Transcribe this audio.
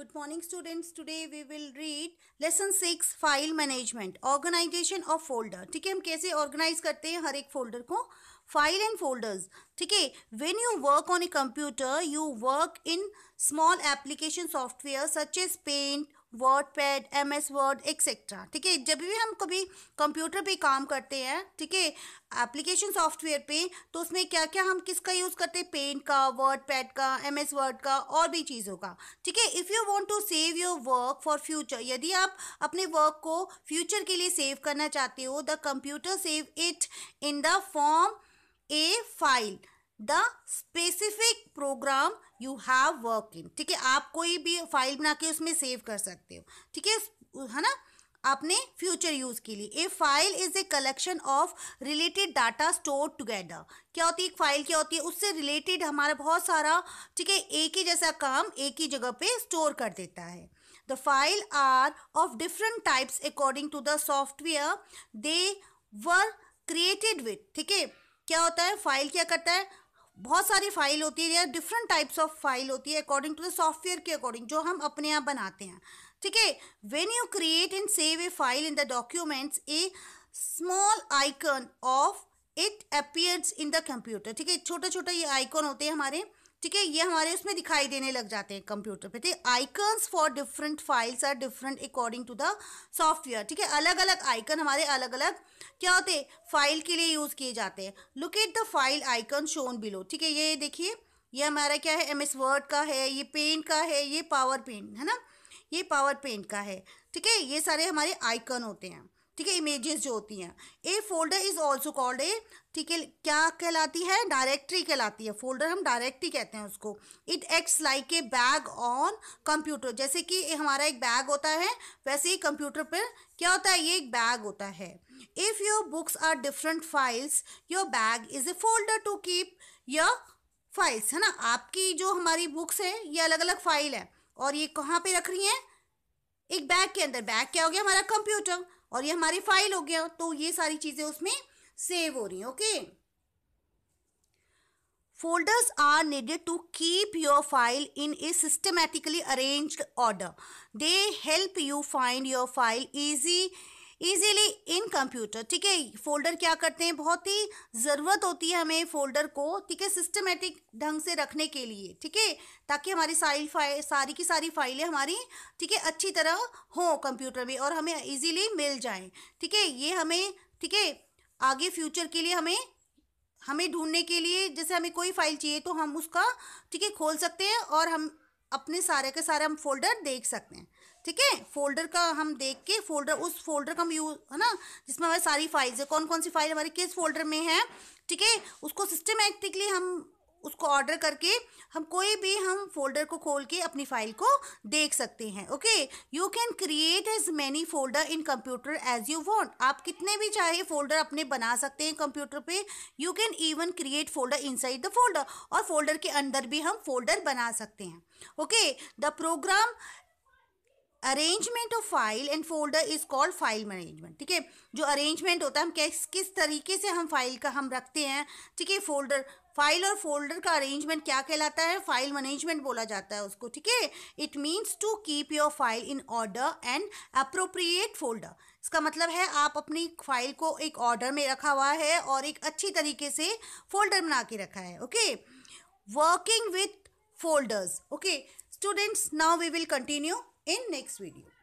Good morning students Today we will read lesson six file management organization of folder ठीक है हम कैसे organise करते हैं हर एक फोल्डर को फाइल एंड फोल्डर्स ठीक है when you work on a computer you work in small application software such as paint WordPad M S word etcetera ठीक है जब भी हम कभी कंप्यूटर पे काम करते हैं ठीक है एप्लीकेशन सॉफ्टवेयर पे तो उसमें क्या क्या हम किसका यूज़ करते हैं पेंट का वर्ड पैड का एम एस वर्ड का और भी चीज़ों का ठीक है if you want to save your work for future यदि आप अपने वर्क को फ्यूचर के लिए सेव करना चाहते हो the computer save it in the form a file the specific program you have work in ठीक है आप कोई भी फाइल बना के उसमें सेव कर सकते हो ठीक है है ना अपने फ्यूचर यूज के लिए a file is a collection of related data store together क्या होती है एक फाइल क्या होती है उससे रिलेटेड हमारा बहुत सारा ठीक है एक ही जैसा काम एक ही जगह पे स्टोर कर देता है the file are of different types according to the software they were created with ठीक है क्या होता है फाइल क्या करता है बहुत सारी फाइल होती है या डिफरेंट टाइप्स ऑफ फाइल होती है अकॉर्डिंग टू द सॉफ्टवेयर के अकॉर्डिंग जो हम अपने आप बनाते हैं ठीक है when you create and save a file in the documents a small icon of it appears in the computer ठीक है छोटा छोटा ये आइकॉन होते हैं हमारे ठीक है ये हमारे उसमें दिखाई देने लग जाते हैं कंप्यूटर पे ठीक icons for different files are different according to the software ठीक है अलग अलग आइकन हमारे अलग अलग क्या होते हैं फाइल के लिए यूज़ किए जाते हैं look at the file icon shown below ठीक है ये देखिए ये हमारा क्या है एम एस वर्ड का है ये पेंट का है ये पावर पेंट है ना ये पावर पेंट का है ठीक है ये सारे हमारे आइकन होते हैं ठीक है इमेजेस जो होती हैं a folder is also called a ठीक है क्या कहलाती है डायरेक्टरी कहलाती है फोल्डर हम डायरेक्टरी कहते हैं उसको it acts like a bag on computer जैसे कि हमारा एक बैग होता है वैसे ही कंप्यूटर पर क्या होता है ये एक बैग होता है if your books are different files your bag is a folder to keep your files है ना आपकी जो हमारी बुक्स है ये अलग अलग फाइल है और ये कहाँ पे रख रही हैं एक बैग के अंदर बैग क्या हो गया हमारा कंप्यूटर और ये हमारी फाइल हो गया तो ये सारी चीज़ें उसमें सेव हो रही है okay folders are needed to keep your file in a systematically arranged order they help you find your file easy easily in computer ठीक है फोल्डर क्या करते हैं बहुत ही ज़रूरत होती है हमें फोल्डर को ठीक है सिस्टमेटिक ढंग से रखने के लिए ठीक है ताकि हमारी सारी फाइल सारी की सारी फाइलें हमारी ठीक है अच्छी तरह हों कंप्यूटर में और हमें ईजीली मिल जाए ठीक है ये हमें ठीक है आगे फ्यूचर के लिए हमें हमें ढूंढने के लिए जैसे हमें कोई फाइल चाहिए तो हम उसका ठीक है खोल सकते हैं और हम अपने सारे का सारा हम फोल्डर देख सकते हैं ठीक है फोल्डर का हम देख के फोल्डर उस फोल्डर का हम यूज है ना जिसमें हमारी सारी फाइल्स है कौन कौन सी फाइल हमारी किस फोल्डर में है ठीक है उसको सिस्टमेटिकली हम उसको ऑर्डर करके हम कोई भी हम फोल्डर को खोल के अपनी फाइल को देख सकते हैं okay you can create as many folder in computer as you want आप कितने भी चाहे फोल्डर अपने बना सकते हैं कंप्यूटर पे you can even create folder inside the folder और फोल्डर के अंदर भी हम फोल्डर बना सकते हैं okay the program arrangement of file and folder is called file management ठीक है जो अरेंजमेंट होता है हम किस किस तरीके से हम फाइल का हम रखते हैं ठीक है फोल्डर फाइल और फोल्डर का अरेंजमेंट क्या कहलाता है फाइल मैनेजमेंट बोला जाता है उसको ठीक है it means to keep your file in order and appropriate folder इसका मतलब है आप अपनी फाइल को एक ऑर्डर में रखा हुआ है और एक अच्छी तरीके से फोल्डर बना के रखा है okay working with folders okay students now we will continue in next video.